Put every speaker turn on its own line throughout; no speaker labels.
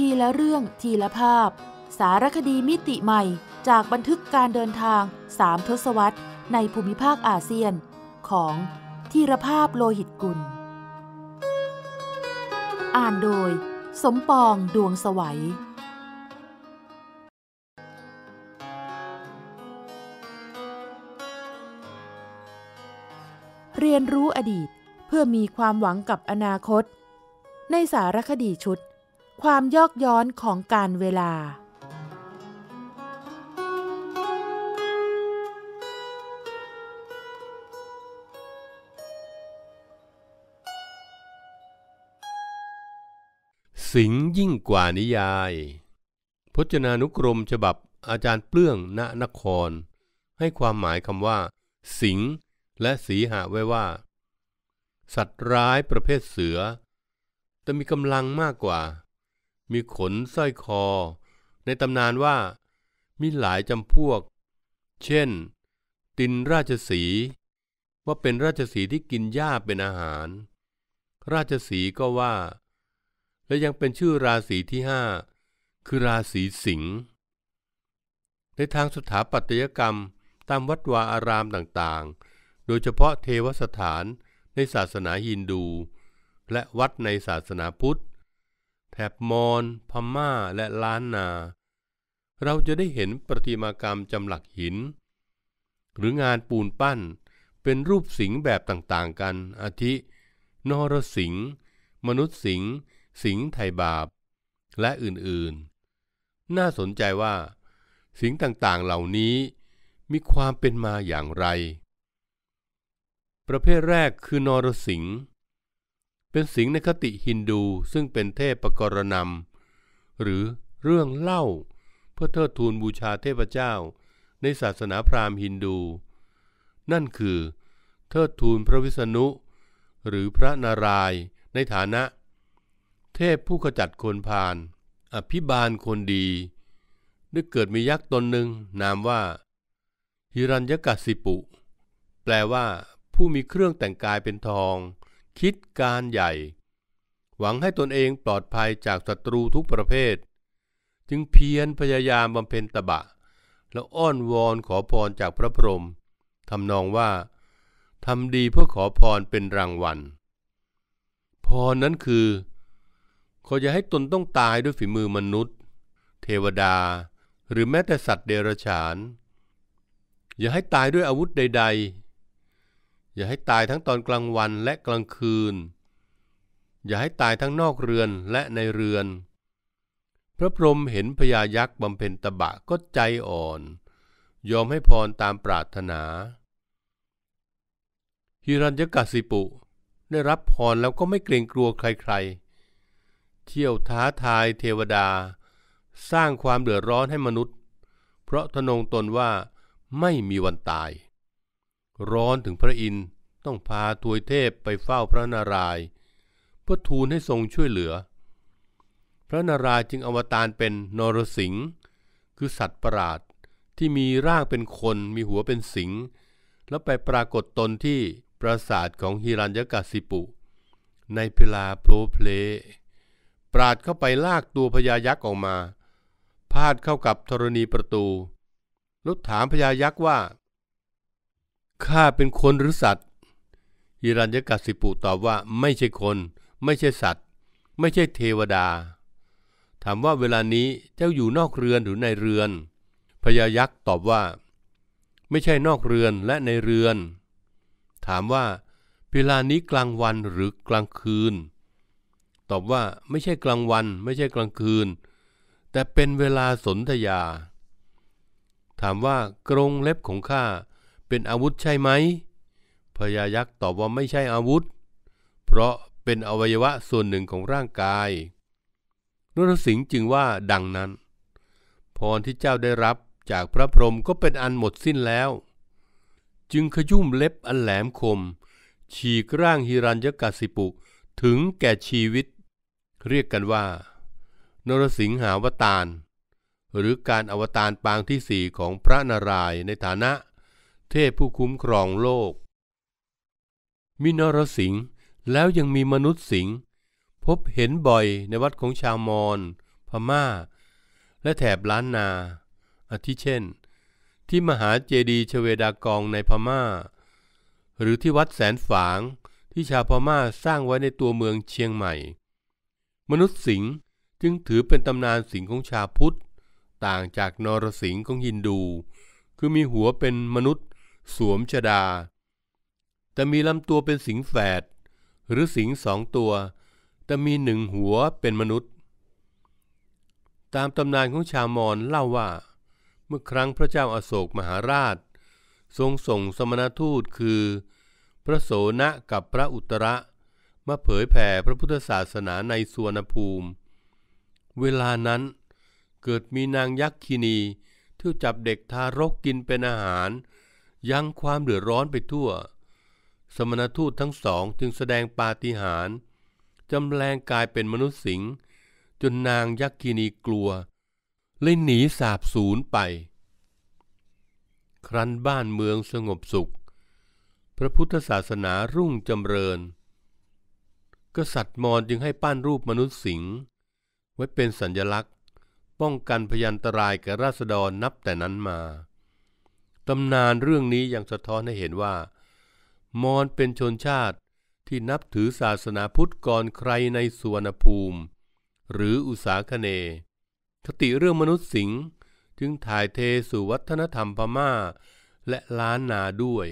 ทีละเรื่องทีละภาพ สารคดีมิติใหม่จากบันทึกการเดินทางสามทศวรรษในภูมิภาคอาเซียนของทีละภาพโลหิตกุล อ่านโดยสมปองดวงสวัย เรียนรู้อดีตเพื่อมีความหวังกับอนาคต ในสารคดีชุดความยอกย้อนของการเวลา
สิงยิ่งกว่านิยาย พจนานุกรมฉบับอาจารย์เปลื้องณนคร ให้ความหมายคำว่า สิงและสีหะไว้ว่า สัตว์ร้ายประเภทเสือ แต่มีกำลังมากกว่ามีขนสร้อยคอ ในตำนานว่ามีหลายจำพวก เช่นตินราชสี ว่าเป็นราชสีที่กินหญ้าเป็นอาหาร ราชสีก็ว่า และยังเป็นชื่อราศีที่ห้าคือราศีสิงห์ในทางสถาปัตยกรรมตามวัดวาอารามต่างๆ โดยเฉพาะเทวสถานในศาสนาฮินดู และวัดในศาสนาพุทธแถบมอญพม่า และล้านนา เราจะได้เห็นประติมากรรมจำหลักหิน หรืองานปูนปั้น เป็นรูปสิงแบบต่างๆกัน อาทิ นรสิงมนุษย์สิง สิงไทยบาปและอื่นๆ น่าสนใจว่า สิงต่างๆเหล่านี้มีความเป็นมาอย่างไร ประเภทแรกคือนรสิงห์เป็นสิงในคติฮินดูซึ่งเป็นเทพประกรณำหรือเรื่องเล่า เพื่อเทิดทูนบูชาเทพเจ้าในศาสนาพราหมณ์ฮินดู นั่นคือเทิดทูนพระวิษณุ หรือพระนารายณ์ในฐานะ เทพผู้ขจัดคนพาลอภิบาลคนดีได้เกิดมียักษ์ตนหนึ่งนามว่าฮิรัญยกัสสิปุ แปลว่าผู้มีเครื่องแต่งกายเป็นทองคิดการใหญ่ หวังให้ตนเองปลอดภัยจากศัตรูทุกประเภท จึงเพียรพยายามบำเพ็ญตบะ แล้วอ้อนวอนขอพรจากพระพรหมทำนองว่าทำดีเพื่อขอพรเป็นรางวัลพรนั้นคือ ขออย่าให้ตนต้องตายด้วยฝีมือมนุษย์ เทวดาหรือแม้แต่สัตว์เดรัจฉาน อย่าให้ตายด้วยอาวุธใด ๆอย่าให้ตายทั้งตอนกลางวันและกลางคืน อย่าให้ตายทั้งนอกเรือนและในเรือน พระพรหมเห็นพญายักษ์บำเพ็ญตบะก็ใจอ่อน ยอมให้พรตามปรารถนาฮิรัญยกสิปุได้รับพรแล้วก็ไม่เกรงกลัวใครๆ เที่ยวท้าทายเทวดา สร้างความเดือดร้อนให้มนุษย์ เพราะทนงตนว่าไม่มีวันตายร้อนถึงพระอินทร์ต้องพาทวยเทพไปเฝ้าพระนารายณ์เพื่อทูลให้ทรงช่วยเหลือ พระนารายณ์จึงอวตารเป็นนรสิงห์คือสัตว์ประหลาดที่มีร่างเป็นคนมีหัวเป็นสิงห์แล้วไปปรากฏตนที่ปราสาทของฮิรัญยกสิปุ ในเิลาโพรเพลปราดเข้าไปลากตัวพญายักษ์ออกมา พาดเข้ากับธรณีประตู ลุถามพญายักษ์ว่าข้าเป็นคนหรือสัตว์ฮิรัญยกัสสิปุตอบว่า ไม่ใช่คน ไม่ใช่สัตว์ ไม่ใช่เทวดา ถามว่าเวลานี้เจ้าอยู่นอกเรือนหรือในเรือนพญายักษ์ตอบว่า ไม่ใช่นอกเรือนและในเรือน ถามว่าเวลานี้กลางวันหรือกลางคืน ตอบว่าไม่ใช่กลางวัน ไม่ใช่กลางคืน แต่เป็นเวลาสนธยา ถามว่ากรงเล็บของข้าเป็นอาวุธใช่ไหมพญายักษ์ตอบว่าไม่ใช่อาวุธ เพราะเป็นอวัยวะส่วนหนึ่งของร่างกาย นรสิงห์จึงว่าดังนั้น พรที่เจ้าได้รับจากพระพรหมก็เป็นอันหมดสิ้นแล้ว จึงขยุ่มเล็บอันแหลมคม ฉีกร่างฮิรัญยกสิปุถึงแก่ชีวิต เรียกกันว่า นรสิงหาวตารหรือการอวตารปางที่สี่ของพระนารายณ์ในฐานะเทพผู้คุ้มครองโลกมีนรสิงห์แล้วยังมีมนุษย์สิงห์พบเห็นบ่อยในวัดของชาวมอญพม่า และแถบล้านนา อาทิเช่น ที่มหาเจดีย์ชเวดากองในพม่า หรือที่วัดแสนฝางที่ชาวพม่าสร้างไว้ในตัวเมืองเชียงใหม่ มนุษย์สิงห์จึงถือเป็นตำนานสิงห์ของชาวพุทธ ต่างจากนรสิงห์ของฮินดู คือมีหัวเป็นมนุษย์สวมชดา แต่มีลำตัวเป็นสิงแฝด หรือสิงสองตัว แต่มีหนึ่งหัวเป็นมนุษย์ ตามตำนานของชาวมอญเล่าว่า เมื่อครั้งพระเจ้าอาโศกมหาราช ทรงส่งสมณทูตคือ พระโสนะกับพระอุตระมาเผยแผ่พระพุทธศาสนาในสวนภูมิ เวลานั้นเกิดมีนางยักษ์คินีที่จับเด็กทารกกินเป็นอาหารยังความเดือดร้อนไปทั่ว สมณทูตทั้งสองจึงแสดงปาฏิหาริย์จำแรงกายเป็นมนุษย์สิง จนนางยักษินีกลัว เลยหนีสาบสูญไป ครั้นบ้านเมืองสงบสุข พระพุทธศาสนารุ่งจำเริญ กษัตริย์มอญจึงให้ปั้นรูปมนุษย์สิง ไว้เป็นสัญลักษณ์ ป้องกันพยันตรายแก่ราษฎรนับแต่นั้นมาตำนานเรื่องนี้ยังสะท้อนให้เห็นว่า มอญเป็นชนชาติที่นับถือศาสนาพุทธก่อนใครในสุวรรณภูมิ หรืออุสาคเนคติเรื่องมนุษย์สิงจึงถ่ายเทสู่วัฒนธรรมพม่า และล้านนาด้วย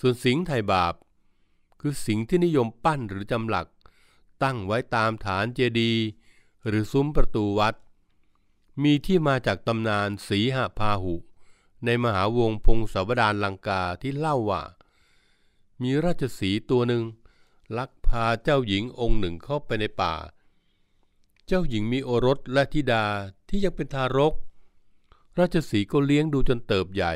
ส่วนสิงไทยบาปคือสิงที่นิยมปั้นหรือจำหลัก ตั้งไว้ตามฐานเจดีย์หรือซุ้มประตูวัดมีที่มาจากตำนานสีหพาหุในมหาวงพงศวดานลังกาที่เล่าว่ามีราชสีตัวหนึ่งลักพาเจ้าหญิงองค์หนึ่งเข้าไปในป่า เจ้าหญิงมีโอรสและธิดาที่ยังเป็นทารก ราชสีก็เลี้ยงดูจนเติบใหญ่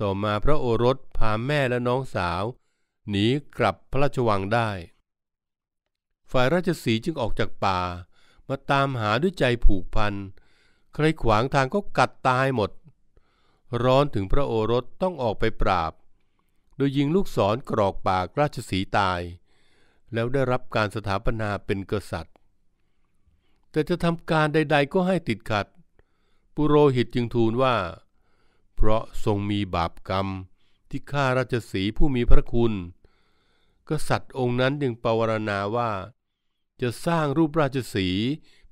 ต่อมาพระโอรสพาแม่และน้องสาวหนีกลับพระราชวังได้ ฝ่ายราชสีจึงออกจากป่า มาตามหาด้วยใจผูกพันเใครขวางทางก็กัดตายหมด ร้อนถึงพระโอรสต้องออกไปปราบ โดยยิงลูกศรกรอกปากราชสีตาย แล้วได้รับการสถาปนาเป็นกษัตริย์ แต่จะทำการใดๆก็ให้ติดขัด ปุโรหิตจึงทูลว่า เพราะทรงมีบาปกรรมที่ฆ่าราชสีผู้มีพระคุณ กษัตริย์องค์นั้นจึงปวารณาว่า จะสร้างรูปราชสี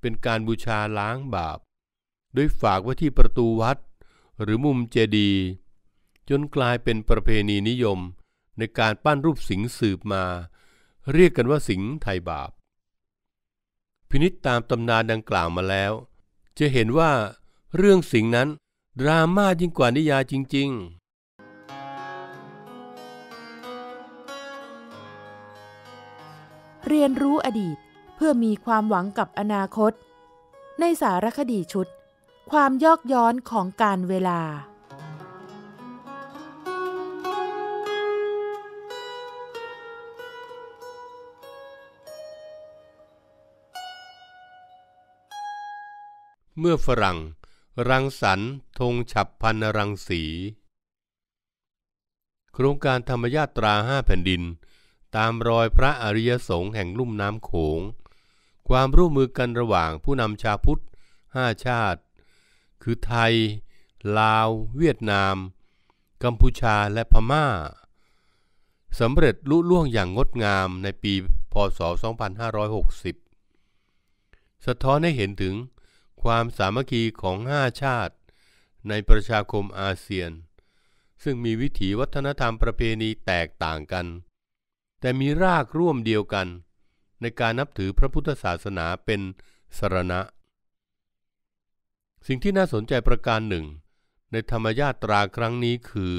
เป็นการบูชาล้างบาปโดยฝากไว้ที่ประตูวัด หรือมุมเจดีย์จนกลายเป็นประเพณีนิยมในการปั้นรูปสิงสืบมา เรียกกันว่าสิงไทยบาป พินิษตามตำนานดังกล่าวมาแล้ว จะเห็นว่าเรื่องสิงนั้น ดราม่ายิ่งกว่านิยายจริง
ๆ เรียนรู้อดีตเพื่อมีความหวังกับอนาคต ในสารคดีชุดความยอกย้อนของการเวลา เมื่อฝรั
่งรังสรรค์ธงฉับพันรังสี โครงการธรรมญาตราห้าแผ่นดิน ตามรอยพระอริยสงฆ์แห่งลุ่มน้ำโขง ความร่วมมือกันระหว่างผู้นำชาพุทธห้าชาติคือไทย ลาว เวียดนาม กัมพูชา และพม่าสำเร็จลุล่วงอย่างงดงามในปี พศ 2560 สะท้อนให้เห็นถึงความสามัคคีของ5ชาติในประชาคมอาเซียน ซึ่งมีวิถีวัฒนธรรมประเพณีแตกต่างกัน แต่มีรากร่วมเดียวกัน ในการนับถือพระพุทธศาสนาเป็นสรณะสิ่งที่น่าสนใจประการหนึ่ง ในธรรมญาตราครั้งนี้คือ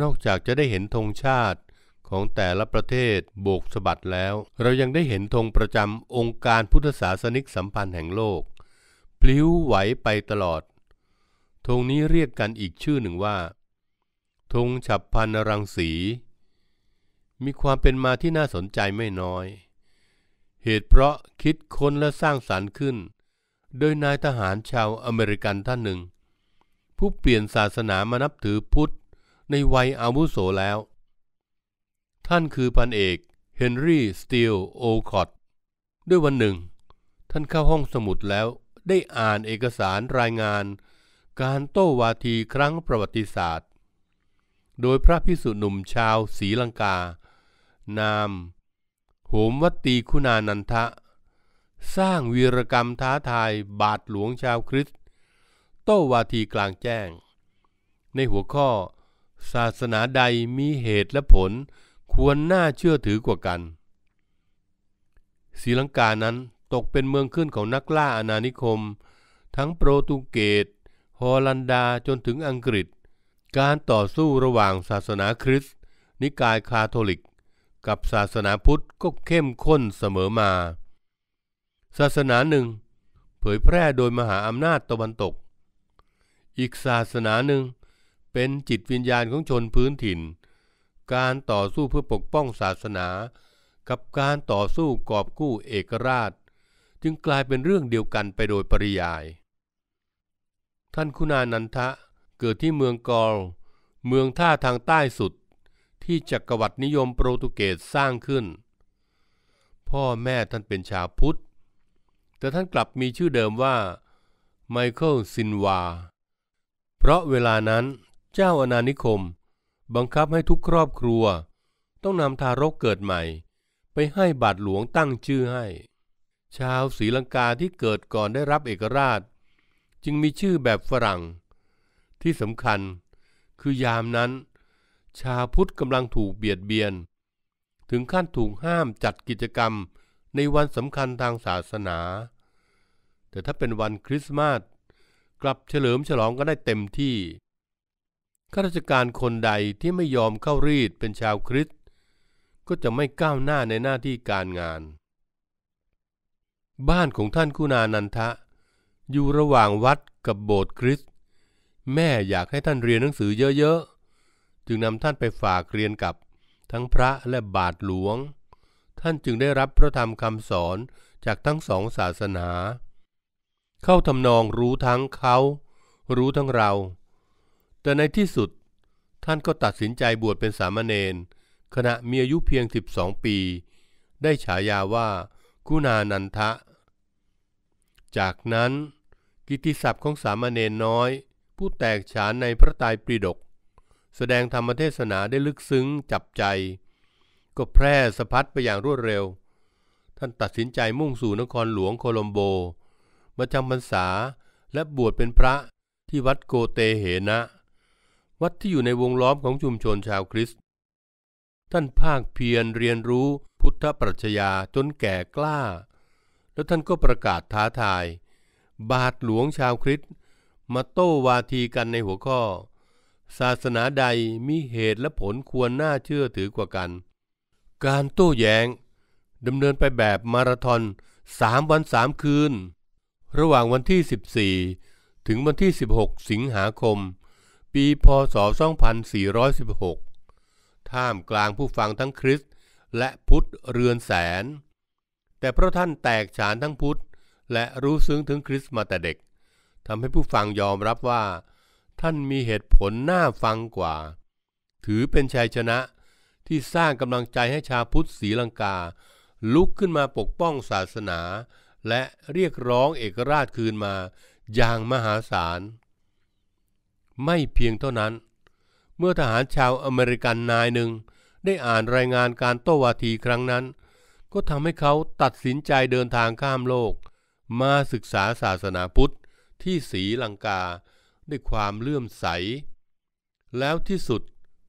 นอกจากจะได้เห็นธงชาติของแต่ละประเทศโบกสะบัดแล้ว เรายังได้เห็นธงประจำองค์การพุทธศาสนิกสัมพันธ์แห่งโลกพลิ้วไหวไปตลอดธงนี้เรียกกันอีกชื่อหนึ่งว่าธงฉับพันรังสีมีความเป็นมาที่น่าสนใจไม่น้อย เหตุเพราะคิดค้นและสร้างสารรค์ขึ้นโดยนายทหารชาวอเมริกันท่านหนึ่ง ผู้เปลี่ยนศาสนามานับถือพุทธในวัยอาวุโสแล้ว ท่านคือพันเอกเฮนรี่สตีลโอคอตด้วยวันหนึ่ง ท่านเข้าห้องสมุดแล้วได้อ่านเอกสารรายงาน การโต้วาทีครั้งประวัติศาสตร์ โดยพระพิสุหนุ่มชาวศรีลังกา นาม โหมวัตตีคุณานันทะสร้างวีรกรรมท้าทายบาทหลวงชาวคริสต์ โตวาทีกลางแจ้ง ในหัวข้อ ศาสนาใดมีเหตุและผลควรน่าเชื่อถือกว่ากันศรีลังกานั้นตกเป็นเมืองขึ้นของนักล่าอาณานิคม ทั้งโปรตุเกสฮอลันดาจนถึงอังกฤษ การต่อสู้ระหว่างศาสนาคริสต์ นิกายคาทอลิกกับศาสนาพุทธก็เข้มข้นเสมอมาศาสนาหนึ่ง เผยแพร่โดยมหาอำนาจตะวันตก อีกศาสนาหนึ่งเป็นจิตวิญญาณของชนพื้นถิ่น การต่อสู้เพื่อปกป้องศาสนากับการต่อสู้กอบกู้เอกราช จึงกลายเป็นเรื่องเดียวกันไปโดยปริยาย ท่านคุณานันทะเกิดที่เมืองกอลเมืองท่าทางใต้สุดที่จักรวรรดินิยมโปรตุเกสสร้างขึ้น พ่อแม่ท่านเป็นชาวพุทธแต่ท่านกลับมีชื่อเดิมว่าไมเคิลซินวา เพราะเวลานั้นเจ้าอาณานิคมบังคับให้ทุกครอบครัว ต้องนำทารกเกิดใหม่ไปให้บาทหลวงตั้งชื่อให้ ชาวศรีลังกาที่เกิดก่อนได้รับเอกราช จึงมีชื่อแบบฝรั่ง ที่สำคัญคือยามนั้น ชาวพุทธกำลังถูกเบียดเบียน ถึงขั้นถูกห้ามจัดกิจกรรมในวันสำคัญทางศาสนาแต่ถ้าเป็นวันคริสต์มาสกลับเฉลิมฉลองก็ได้เต็มที่ข้าราชการคนใดที่ไม่ยอมเข้ารีดเป็นชาวคริสต์ก็จะไม่ก้าวหน้าในหน้าที่การงาน บ้านของท่านคุณานันทะ อยู่ระหว่างวัดกับโบสถ์คริสต์แม่อยากให้ท่านเรียนหนังสือเยอะๆจึงนำท่านไปฝากเรียนกับทั้งพระและบาทหลวง ท่านจึงได้รับพระธรรมคำสอนจากทั้งสองศาสนาเข้าทำนองรู้ทั้งเขา รู้ทั้งเรา แต่ในที่สุด ท่านก็ตัดสินใจบวชเป็นสามเณรขณะมีอายุเพียง 12 ปี ได้ฉายาว่าคุณานันทะ จากนั้นกิติศัพท์ของสามเณรน้อย ผู้แตกฉานในพระตายปริดก แสดงธรรมเทศนาได้ลึกซึ้งจับใจ ก็แพร่สะพัดไปอย่างรวดเร็ว ท่านตัดสินใจมุ่งสู่นครหลวงโคลัมโบมาจำพรรษาและบวชเป็นพระที่วัดโกเตเหนะ วัดที่อยู่ในวงล้อมของชุมชนชาวคริสต์ ท่านภาคเพียรเรียนรู้พุทธปรัชญาจนแก่กล้า แล้วท่านก็ประกาศท้าทาย บาทหลวงชาวคริสต์มาโต้วาทีกันในหัวข้อ ศาสนาใดมีเหตุและผลควรน่าเชื่อถือกว่ากัน การโต้แยง้งดำเนินไปแบบมาราธอนสามวันสามคืนระหว่างวันที่ 14 ถึงวันที่ 16 สิงหาคม ปีพศ 2416 ท่ามกลางผู้ฟังทั้งคริสต์ และพุทธเรือนแสน แต่เพราะท่านแตกฉานทั้งพุทธ และรู้ซึ้งถึงคริสต์มาแต่เด็ก ทำให้ผู้ฟังยอมรับว่า ท่านมีเหตุผลน่าฟังกว่า ถือเป็นชัยชนะที่สร้างกำลังใจให้ชาวพุทธศรีลังกา ลุกขึ้นมาปกป้องศาสนาและเรียกร้องเอกราชคืนมาอย่างมหาศาลไม่เพียงเท่านั้น เมื่อทหารชาวอเมริกันนายหนึ่ง ได้อ่านรายงานการโต้วาทีครั้งนั้น ก็ทำให้เขาตัดสินใจเดินทางข้ามโลก มาศึกษาศาสนาพุทธที่ศรีลังกาด้วยความเลื่อมใส แล้วที่สุด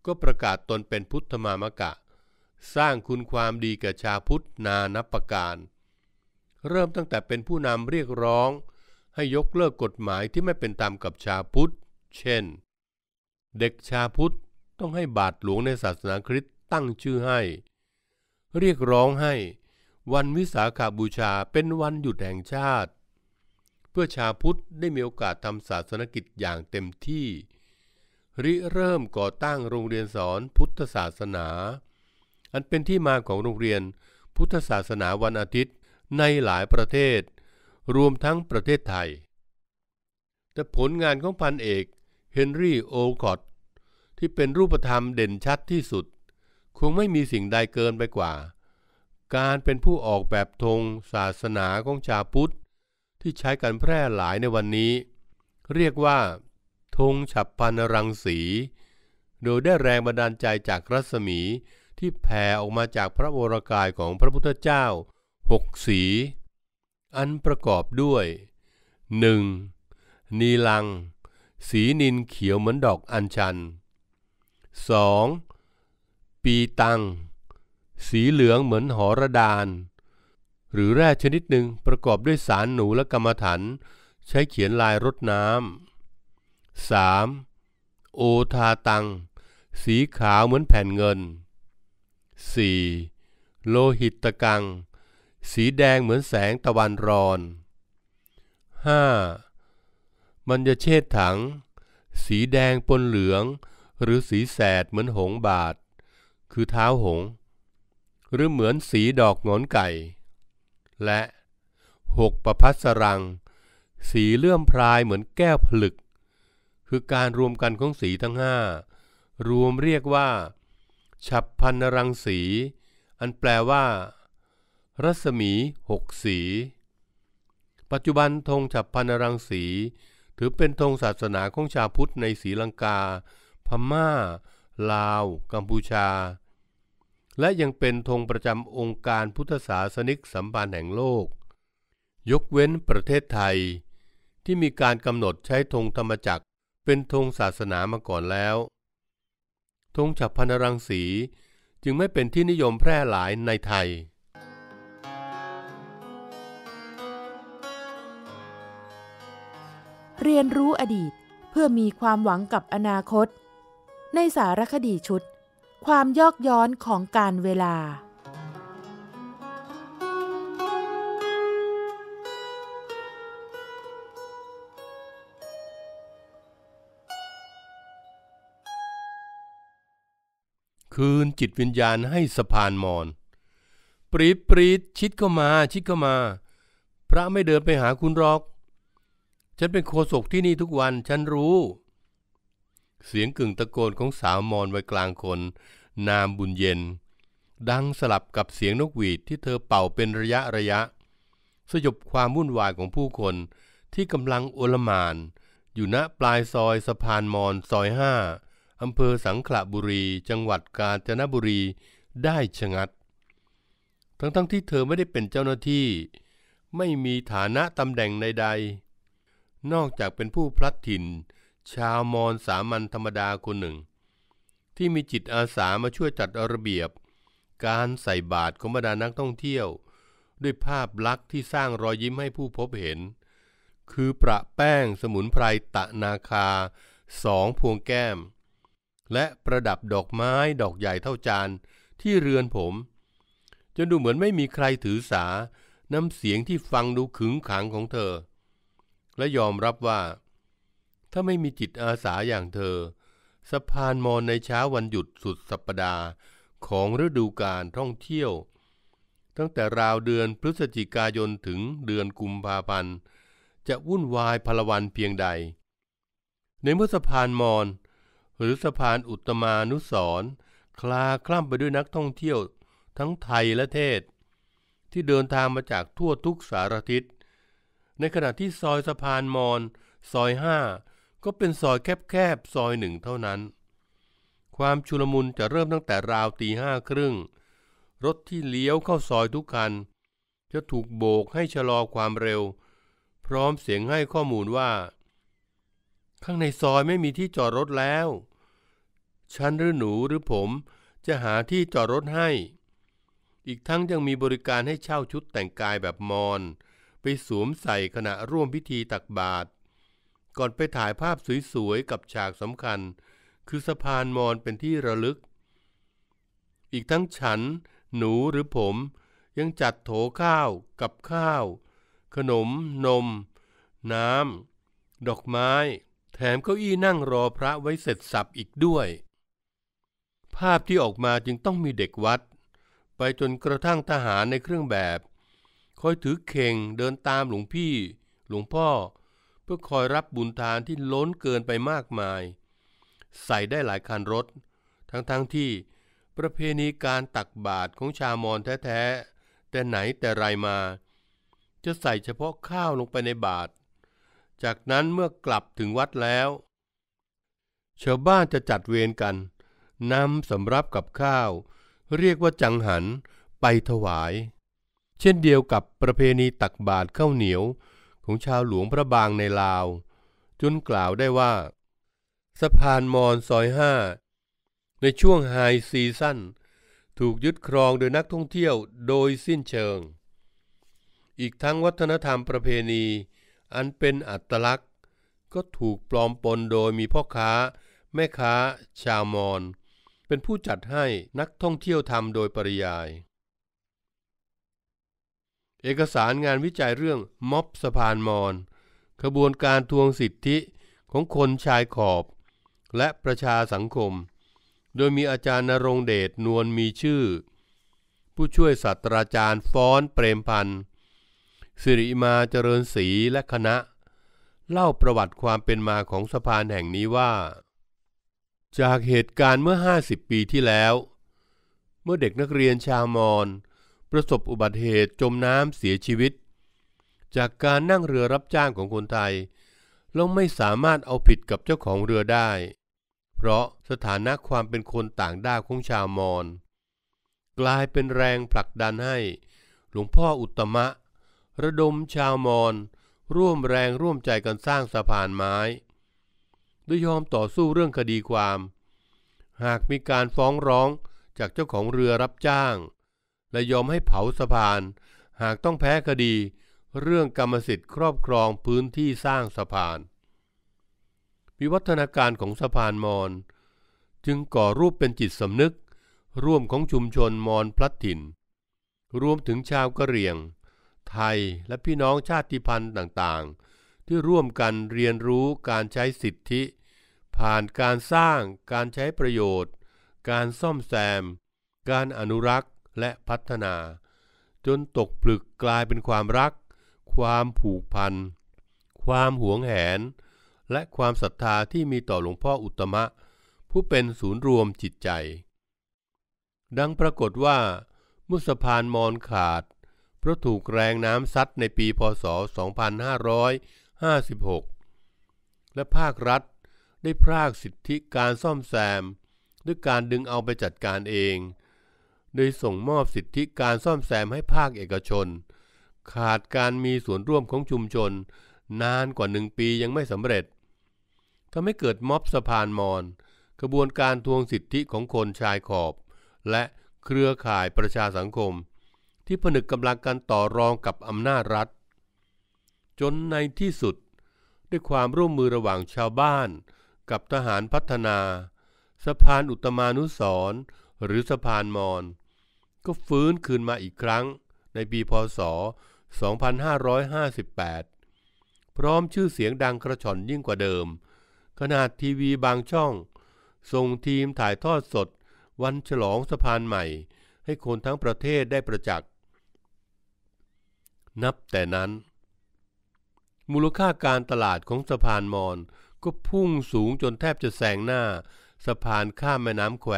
ก็ประกาศตนเป็นพุทธมามกะ สร้างคุณความดีแก่ชาพุทธนานับประการเริ่มตั้งแต่เป็นผู้นำ เรียกร้องให้ยกเลิกกฎหมายที่ไม่เป็นตามกับชาพุทธ เช่น เด็กชาพุทธต้องให้บาทหลวงในศาสนาคริสต์ตั้งชื่อให้ เรียกร้องให้วันวิสาขาบูชาเป็นวันหยุดแห่งชาติ เพื่อชาพุทธได้มีโอกาสทำศาสนกิจอย่างเต็มที่ ริเริ่มก่อตั้งโรงเรียนสอนพุทธศาสนา อันเป็นที่มาของโรงเรียน พุทธศาสนาวันอาทิตย์ในหลายประเทศ รวมทั้งประเทศไทย แต่ผลงานของพันเอกเฮนรี่โอคอตที่เป็นรูปธรรมเด่นชัดที่สุด คงไม่มีสิ่งใดเกินไปกว่า การเป็นผู้ออกแบบธงศาสนาของชาวพุทธ ที่ใช้กันแพร่หลายในวันนี้ เรียกว่าธงฉับพันรังสีโดยได้แรงบันดาลใจจากรัศมีที่แผ่ออกมาจากพระวรกายของพระพุทธเจ้าหกสี อันประกอบด้วย 1. นีลัง สีนินเขียวเหมือนดอกอัญชัน 2. ปีตัง สีเหลืองเหมือนหอระดาน หรือแร่ชนิดหนึ่งประกอบด้วยสารหนูและกรรมฐานใช้เขียนลายรดน้ำ 3. โอทาตัง สีขาวเหมือนแผ่นเงิน 4. โลหิตตะกังสีแดงเหมือนแสงตะวันรอน 5. มันจะเชิดถัง สีแดงปนเหลือง หรือสีแสดเหมือนหงบาท คือเท้าหง หรือเหมือนสีดอกงอนไก่ และหกประพัสรัง สีเลื่อมพลายเหมือนแก้วผลึก คือการรวมกันของสีทั้งห้า รวมเรียกว่า ฉับพันรังสี อันแปลว่ารัศมีหกสี ปัจจุบันธงฉับพันรังสีถือเป็นธงศาสนาของชาวพุทธในศรีลังกา พม่าลาวกัมพูชา และยังเป็นธงประจำองค์การพุทธศาสนิกสัมพันธ์แห่งโลก ยกเว้นประเทศไทย ที่มีการกำหนดใช้ธงธรรมจักรเป็นธงศาสนามาก่อนแล้วธงฉับพันรังสีจึงไม่เป็นที่นิยมแพร่หลายในไทย
เรียนรู้อดีตเพื่อมีความหวังกับอนาคต ในสารคดีชุด ความยอกย้อนของการเวลา
คืนจิตวิญญาณให้สะพานมอนปรีดปรีดชิดเข้ามาชิดเข้ามา พระไม่เดินไปหาคุณรอกฉันเป็นโคศกที่นี่ทุกวัน ฉันรู้ เสียงกึ่งตะโกนของสาวมอนว้กลางคน นามบุญเย็น ดังสลับกับเสียงนกหวีดที่เธอเป่าเป็นระยะระยะ สยบความวุ่นวายของผู้คนที่กำลังโอลมาน อยู่ณปลายซอยสะพานมอนซอยห้าอำเภอสังขละบุรี จังหวัดกาญจนบุรี ได้ชะงัด ทั้งๆทที่เธอไม่ได้เป็นเจ้าหน้าที่ ไม่มีฐานะตำแหน่งใดๆนอกจากเป็นผู้พลัดถิ่นชาวมอญสามัญธรรมดาคนหนึ่ง ที่มีจิตอาสามาช่วยจัดระเบียบ การใส่บาตรของบรรดานักท่องเที่ยว ด้วยภาพลักษณ์ที่สร้างรอยยิ้มให้ผู้พบเห็น คือประแป้งสมุนไพรตะนาคาสองพวงแก้ม และประดับดอกไม้ดอกใหญ่เท่าจานที่เรือนผมจนดูเหมือนไม่มีใครถือสาน้ำเสียงที่ฟังดูขึงขังของเธอและยอมรับว่า ถ้าไม่มีจิตอาสาอย่างเธอสะพานมอนในเช้าวันหยุดสุดสัปปดาห์ของฤดูกาลท่องเที่ยว ตั้งแต่ราวเดือนพฤศจิกายนถึงเดือนกุมภาพันธ์จะวุ่นวายพลวันเพียงใด ในเมื่อสะพานมอน หรือสะพานอุตมานุสรคลาคล่ำไปด้วยนักท่องเที่ยว ทั้งไทยและเทศ ที่เดินทางมาจากทั่วทุกสารทิศในขณะที่ซอยสะพานมอนซอยห้าก็เป็นซอยแคบๆซอยหนึ่งเท่านั้น ความชุลมุนจะเริ่มตั้งแต่ราวตีห้าครึ่ง รถที่เลี้ยวเข้าซอยทุกคัน จะถูกโบกให้ ชะลอความเร็ว พร้อมเสียงให้ข้อมูลว่า ข้างในซอยไม่มีที่จอดรถแล้ว ฉัน หรือหนูหรือผม จะหาที่จอดรถให้ อีกทั้งยังมีบริการให้เช่าชุดแต่งกายแบบมอนไปสวมใส่ขณะร่วมพิธีตักบาตรก่อนไปถ่ายภาพสวยๆกับฉากสำคัญ คือสะพานมอนเป็นที่ระลึก อีกทั้งฉัน หนูหรือผมยังจัดโถข้าวกับข้าว ขนม นม น้ำดอกไม้ แถมเก้าอี้นั่งรอพระไว้เสร็จสับอีกด้วย ภาพที่ออกมาจึงต้องมีเด็กวัด ไปจนกระทั่งทหารในเครื่องแบบคอยถือเข่งเดินตามหลวงพี่หลวงพ่อเพื่อคอยรับบุญทานที่ล้นเกินไปมากมาย ใส่ได้หลายคันรถ ทั้งๆทที่ประเพณีการตักบาตรของชาวมอญแท้ ๆ แต่ไหนแต่ไรมา จะใส่เฉพาะข้าวลงไปในบาตรจากนั้นเมื่อกลับถึงวัดแล้ว ชาวบ้านจะจัดเวรกันนำสำรับกับข้าว เรียกว่าจังหันไปถวายเช่นเดียวกับประเพณีตักบาตรข้าวเหนียวของชาวหลวงพระบางในลาวจนกล่าวได้ว่าสะพานมอนซอยห้าในช่วงไฮซีซั่นถูกยึดครองโดยนักท่องเที่ยวโดยสิ้นเชิง อีกทั้งวัฒนธรรมประเพณีอันเป็นอัตลักษณ์ก็ถูกปลอมปนโดยมีพ่อค้าแม่ค้าชาวมอญเป็นผู้จัดให้นักท่องเที่ยวทำโดยปริยายเอกสารงานวิจัยเรื่องม็อบสะพานมอนขบวนการทวงสิทธิของคนชายขอบ และประชาสังคม โดยมีอาจารย์นรงเดชนวลมีชื่อ ผู้ช่วยศาสตราจารย์ฟ้อนเปรมพันธ์สิริมาเจริญศรีและคณะ เล่าประวัติความเป็นมาของสะพานแห่งนี้ว่า จากเหตุการณ์เมื่อ 50 ปีที่แล้ว เมื่อเด็กนักเรียนชาวมอนประสบอุบัติเหตุจมน้ำเสียชีวิต จากการนั่งเรือรับจ้างของคนไทยเราไม่สามารถเอาผิดกับเจ้าของเรือได้ เพราะสถานะความเป็นคนต่างด้าวของชาวมอญกลายเป็นแรงผลักดันให้ หลวงพ่ออุตมะ ระดมชาวมอญร่วมแรงร่วมใจกันสร้างสะพานไม้โดยยอมต่อสู้เรื่องคดีความ หากมีการฟ้องร้องจากเจ้าของเรือรับจ้างและยอมให้เผาสะพานหากต้องแพ้คดีเรื่องกรรมสิทธิ์ครอบครองพื้นที่สร้างสะพานวิวัฒนาการของสะพานมอญจึงก่อรูปเป็นจิตสำนึกร่วมของชุมชนมอญพลัดถิ่นรวมถึงชาวกะเหรี่ยง ไทยและพี่น้องชาติพันธุ์ต่างๆ ที่ร่วมกันเรียนรู้การใช้สิทธิ ผ่านการสร้างการใช้ประโยชน์ การซ่อมแซม การอนุรักษ์และพัฒนาจนตกผลึกกลายเป็นความรัก ความผูกพัน ความหวงแหน และความศรัทธาที่มีต่อหลวงพ่ออุตมะ ผู้เป็นศูนย์รวมจิตใจ ดังปรากฏว่า มุสพานมอนขาดเพราะถูกแรงน้ำซัดในปีพศ 2556 และภาครัฐได้พรากสิทธิการซ่อมแซมด้วยการดึงเอาไปจัดการเองโดยส่งมอบสิทธิการซ่อมแซมให้ภาคเอกชน ขาดการมีส่วนร่วมของชุมชน นานกว่าหนึ่งปียังไม่สำเร็จทำให้เกิดม็อบสะพานมอน กระบวนการทวงสิทธิของคนชายขอบ และเครือข่ายประชาสังคม ที่ผนึกกำลังกันต่อรองกับอำนาจรัฐ จนในที่สุด ด้วยความร่วมมือระหว่างชาวบ้าน กับทหารพัฒนา สะพานอุตมานุสรหรือสะพานมอนก็ฟื้นคืนมาอีกครั้งในปีพศ 2558 พร้อมชื่อเสียงดังกระชอนยิ่งกว่าเดิม ขนาดทีวีบางช่อง ส่งทีมถ่ายทอดสดวันฉลองสะพานใหม่ ให้คนทั้งประเทศได้ประจักษ์ นับแต่นั้น มูลค่าการตลาดของสะพานมอนก็พุ่งสูงจนแทบจะแซงหน้าสะพานข้ามแม่น้ำแคว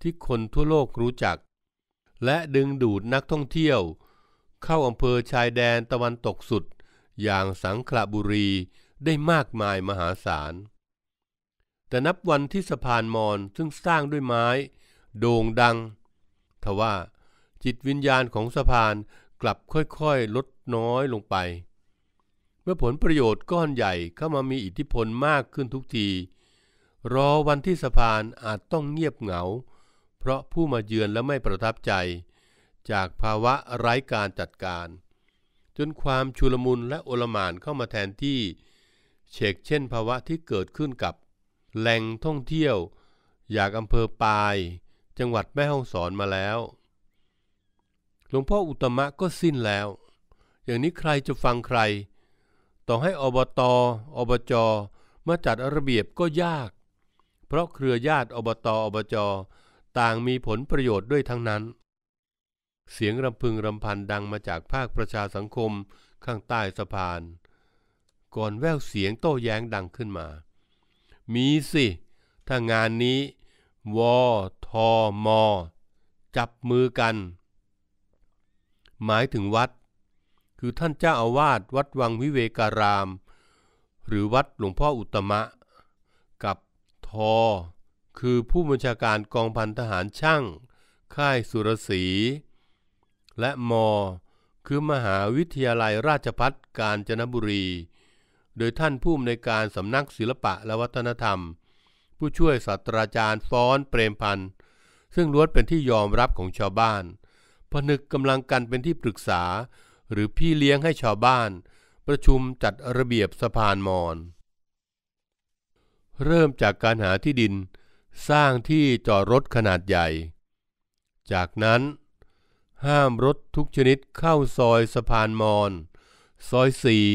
ที่คนทั่วโลกรู้จักและดึงดูดนักท่องเที่ยว เข้าอำเภอชายแดนตะวันตกสุดอย่างสังขละบุรีได้มากมายมหาศาล แต่นับวันที่สะพานมอนซึ่งสร้างด้วยไม้ โด่งดัง ทว่าจิตวิญญาณของสะพานกลับค่อยๆ ลดน้อยลงไป เมื่อผลประโยชน์ก้อนใหญ่เข้ามามีอิทธิพลมากขึ้นทุกที รอวันที่สะพานอาจต้องเงียบเหงาเพราะผู้มาเยือนและไม่ประทับใจ จากภาวะไร้การจัดการ จนความชุลมุนและโอลหม่านเข้ามาแทนที่เชกเช่นภาวะที่เกิดขึ้นกับ แหล่งท่องเที่ยว อย่างอำเภอปาย จังหวัดแม่ฮ่องสอนมาแล้ว หลวงพ่ออุตมะก็สิ้นแล้ว อย่างนี้ใครจะฟังใคร ต่อให้อบต อบจมาจัดระเบียบก็ยาก เพราะเครือญาติอบตอบจอต่างมีผลประโยชน์ด้วยทั้งนั้น เสียงรำพึงรำพันดังมาจากภาคประชาสังคมข้างใต้สะพาน ก่อนแววเสียงโต้แย้งดังขึ้นมา มีสิ ถ้างานนี้วอทอ มอ จับมือกัน หมายถึงวัด คือท่านเจ้าอาวาสวัดวังวิเวการาม หรือวัดหลวงพ่ออุตมะ กับทอคือผู้บัญชาการกองพันทหารช่าง ค่ายสุรศรีและมคือมหาวิทยาลัยราชพัฒกาญจนบุรี โดยท่านผู้อำนวยการสำนักศิลปะและวัฒนธรรม ผู้ช่วยศาสตราจารย์ฟ้อนเปรมพันธ์ซึ่งล้วนเป็นที่ยอมรับของชาวบ้าน ผนึกกำลังกันเป็นที่ปรึกษา หรือพี่เลี้ยงให้ชาวบ้าน ประชุมจัดระเบียบสะพานมอนเริ่มจากการหาที่ดินสร้างที่จอดรถขนาดใหญ่ จากนั้น ห้ามรถทุกชนิดเข้าซอยสะพานมอนซอยสี่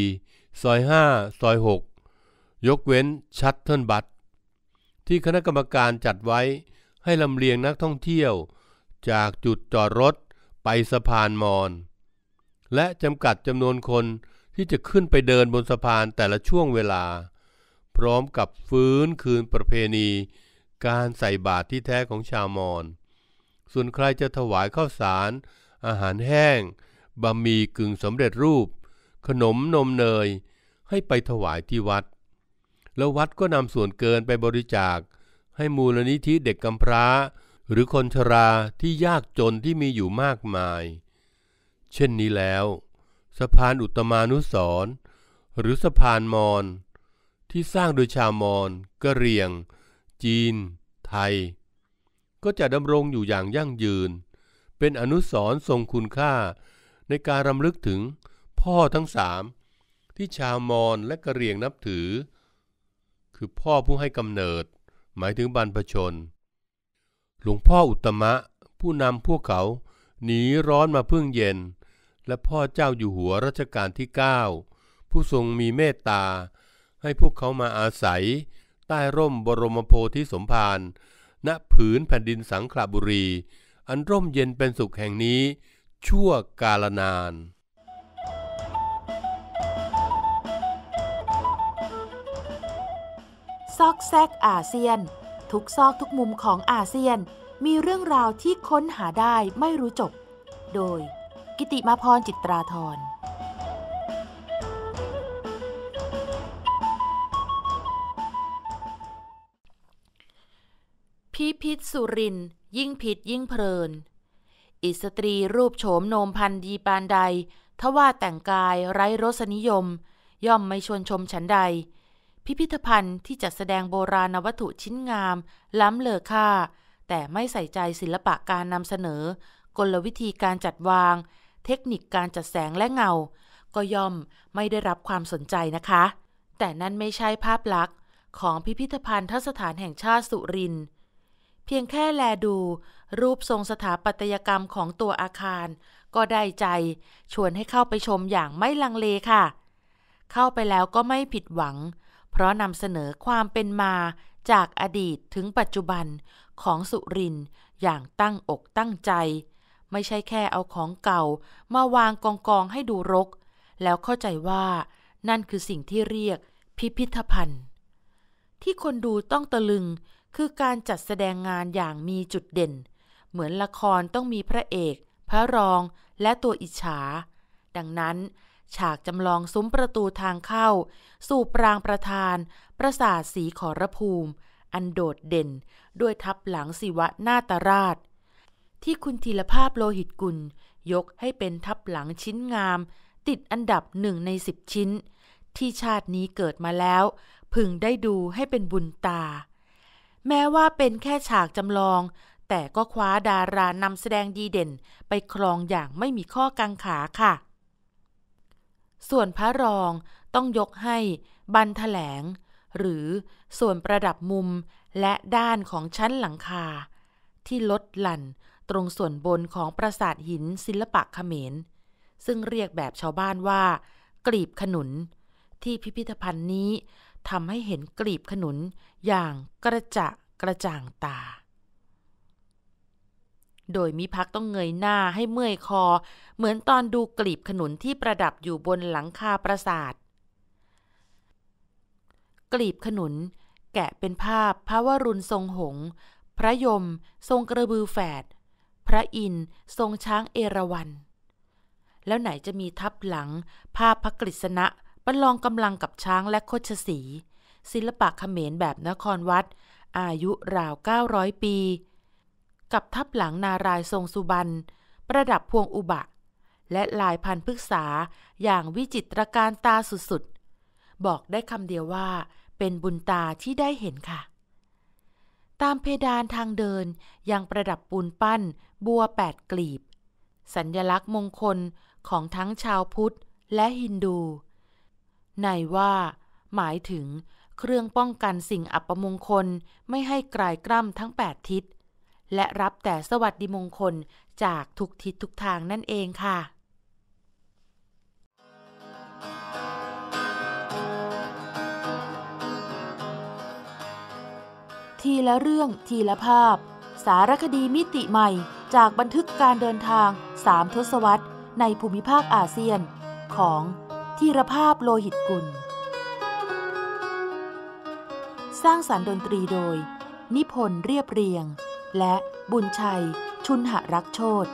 ซอยห้าซอยหกยกเว้นชัตเทิลบัสที่คณะกรรมการจัดไว้ให้ลำเลียงนักท่องเที่ยว จากจุดจอดรถไปสะพานมอน และจำกัดจำนวนคนที่จะขึ้นไปเดินบนสะพานแต่ละช่วงเวลา พร้อมกับฟื้นคืนประเพณีการใส่บาตรที่แท้ของชาวมอญ ส่วนใครจะถวายข้าวสาร อาหารแห้ง บะหมี่กึ่งสำเร็จรูป ขนมนมเนย ให้ไปถวายที่วัด แล้ววัดก็นำส่วนเกินไปบริจาค ให้มูลนิธิเด็กกำพร้า หรือคนชราที่ยากจนที่มีอยู่มากมาย เช่นนี้แล้ว สะพานอุตมานุสรหรือสะพานมอน ที่สร้างโดยชาวมอนกะเรียงจีน ไทย ก็จะดำรงอยู่อย่างยั่งยืน เป็นอนุสรณ์ทรงคุณค่า ในการรำลึกถึงพ่อทั้งสามที่ชาวมอญและกะเรียงนับถือ คือพ่อผู้ให้กำเนิด หมายถึงบรรพชน หลวงพ่ออุตมะ ผู้นำพวกเขาหนีร้อนมาพึ่งเย็น และพ่อเจ้าอยู่หัวรัชกาลที่ 9 ผู้ทรงมีเมตตา ให้พวกเขามาอาศัยใต้ร่มบรมโพธิสมภารณผืนแผ่นดินสังขละบุรี อันร่มเย็นเป็นสุขแห่งนี้ ชั่วกาลนาน
ซอกแซกอาเซียนทุกซอกทุกมุมของอาเซียนมีเรื่องราวที่ค้นหาได้ไม่รู้จบ โดยกิติมาพรจิตราธรพิษสุริน ยิ่งผิดยิ่งเพลิน อิสตรีรูปโฉมโนมพันดีปานใด ทว่าแต่งกาย ไร้รสนิยม ย่อมไม่ชวนชมฉันใด พิพิธภัณฑ์ที่จัดแสดงโบราณวัตถุชิ้นงาม ล้ำเลอค่า แต่ไม่ใส่ใจศิลปะการนำเสนอกลวิธีการจัดวาง เทคนิคการจัดแสงและเงา ก็ย่อมไม่ได้รับความสนใจนะคะ แต่นั่นไม่ใช่ภาพลักษณ์ของพิพิธภัณฑ์ทสถานแห่งชาติสุรินทร์เพียงแค่แลดูรูปทรงสถาปัตยกรรมของตัวอาคาร ก็ได้ใจ ชวนให้เข้าไปชมอย่างไม่ลังเลค่ะ เข้าไปแล้วก็ไม่ผิดหวัง เพราะนำเสนอความเป็นมาจากอดีตถึงปัจจุบันของสุรินอย่างตั้งอกตั้งใจ ไม่ใช่แค่เอาของเก่ามาวางกองกองให้ดูรก แล้วเข้าใจว่านั่นคือสิ่งที่เรียกพิพิธภัณฑ์ ที่คนดูต้องตะลึงคือการจัดแสดงงานอย่างมีจุดเด่น เหมือนละครต้องมีพระเอก พระรอง และตัวอิจฉา ดังนั้น ฉากจำลองซุ้มประตูทางเข้า สู่ปรางประธาน ประสาทสีขอรภูมิ อันโดดเด่น ด้วยทับหลังศิวะนาตราช ที่คุณธีรภาพโลหิตกุลยกให้เป็นทับหลังชิ้นงาม ติดอันดับหนึ่งในสิบชิ้น ที่ชาตินี้เกิดมาแล้ว พึงได้ดูให้เป็นบุญตาแม้ว่าเป็นแค่ฉากจำลอง แต่ก็คว้าดารานำแสดงดีเด่นไปครองอย่างไม่มีข้อกังขาค่ะ ส่วนพระรองต้องยกให้บันถแถลง หรือส่วนประดับมุมและด้านของชั้นหลังคา ที่ลดหลั่นตรงส่วนบนของปราสาทหินศิลปะเขมร ซึ่งเรียกแบบชาวบ้านว่า กลีบขนุน ที่พิพิธภัณฑ์นี้ทำให้เห็นกลีบขนุนอย่างกระจะกระจ่างตา โดยมิพักต้องเงยหน้าให้เมื่อยคอ เหมือนตอนดูกลีบขนุนที่ประดับอยู่บนหลังคาปราสาท กลีบขนุนแกะเป็นภาพพระวรุณทรงหง พระยมทรงกระบือแฝด พระอินทรงช้างเอราวัณแล้วไหนจะมีทับหลังภาพพระกฤษณะประลองกำลังกับช้างและโคชสี ศิลปะเขมรแบบนครวัด อายุราว 900 ปี กับทับหลังนารายทรงสุบรรณประดับพวงอุบะ และลายพันธุ์พฤกษาอย่างวิจิตรการตาสุดๆ บอกได้คำเดียวว่าเป็นบุญตาที่ได้เห็นค่ะ ตามเพดานทางเดินยังประดับปูนปั้น บัวแปดกลีบ สัญญลักษณ์มงคลของทั้งชาวพุทธและฮินดูในว่าหมายถึงเครื่องป้องกันสิ่งอัปมงคลไม่ให้กลายกล้ำทั้ง 8 ทิศ และรับแต่สวัสดิมงคลจากทุกทิศทุกทางนั่นเองค่ะ ทีละเรื่องทีละภาพ สารคดีมิติใหม่จากบันทึกการเดินทาง 3 ทศวรรษในภูมิภาคอาเซียน ของทีรภาพโลหิตกุล สร้างสารรค์ดนตรีโดย นิพนธ์เรียบเรียง และบุญชัย ชุนหรักโชต